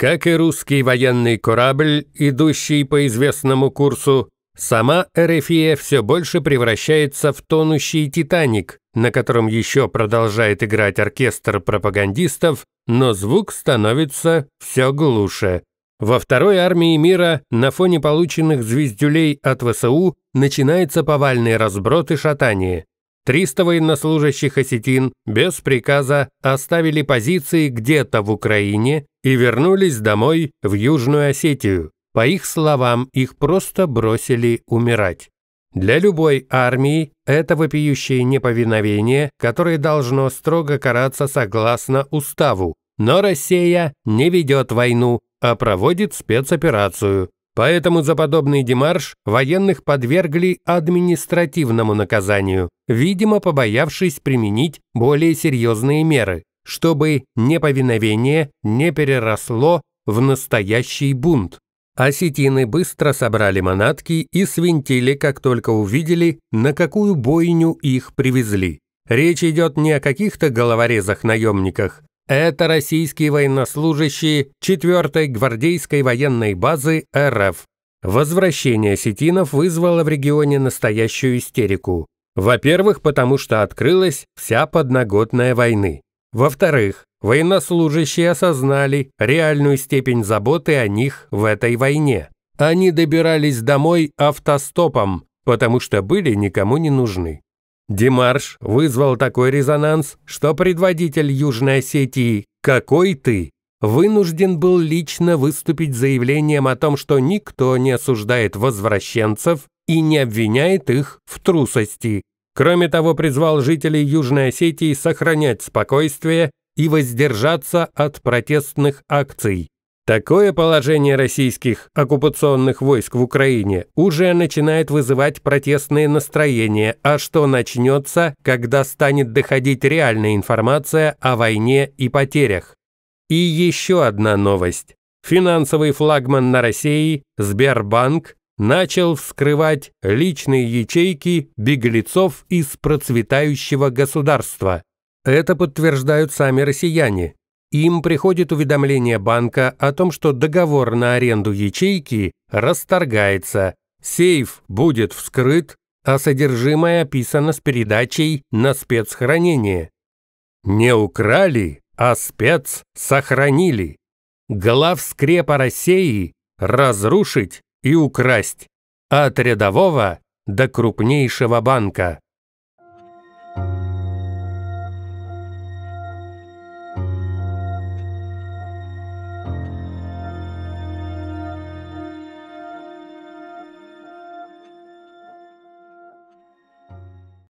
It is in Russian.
Как и русский военный корабль, идущий по известному курсу, сама Эрефия все больше превращается в тонущий «Титаник», на котором еще продолжает играть оркестр пропагандистов, но звук становится все глуше. Во второй армии мира на фоне полученных звездюлей от ВСУ начинается повальный разброд и шатание. 300 военнослужащих осетин без приказа оставили позиции где-то в Украине, и вернулись домой в Южную Осетию. По их словам, их просто бросили умирать. Для любой армии это вопиющее неповиновение, которое должно строго караться согласно уставу. Но Россия не ведет войну, а проводит спецоперацию. Поэтому за подобный демарш военных подвергли административному наказанию, видимо, побоявшись применить более серьезные меры чтобы неповиновение не переросло в настоящий бунт. Осетины быстро собрали манатки и свинтили, как только увидели, на какую бойню их привезли. Речь идет не о каких-то головорезах-наемниках. Это российские военнослужащие 4-й гвардейской военной базы РФ. Возвращение осетинов вызвало в регионе настоящую истерику. Во-первых, потому что открылась вся подноготная войны. Во-вторых, военнослужащие осознали реальную степень заботы о них в этой войне. Они добирались домой автостопом, потому что были никому не нужны. Демарш вызвал такой резонанс, что предводитель Южной Осетии «Какой ты?» вынужден был лично выступить заявлением о том, что никто не осуждает возвращенцев и не обвиняет их в трусости, Кроме того, призвал жителей Южной Осетии сохранять спокойствие и воздержаться от протестных акций. Такое положение российских оккупационных войск в Украине уже начинает вызывать протестные настроения, а что начнется, когда станет доходить реальная информация о войне и потерях. И еще одна новость. Финансовый флагман на России, Сбербанк, начал вскрывать личные ячейки беглецов из процветающего государства. Это подтверждают сами россияне. Им приходит уведомление банка о том, что договор на аренду ячейки расторгается, сейф будет вскрыт, а содержимое описано с передачей на спецхранение. Не украли, а спецсохранили. сохранили. Глав скрепа России разрушить и украсть от рядового до крупнейшего банка.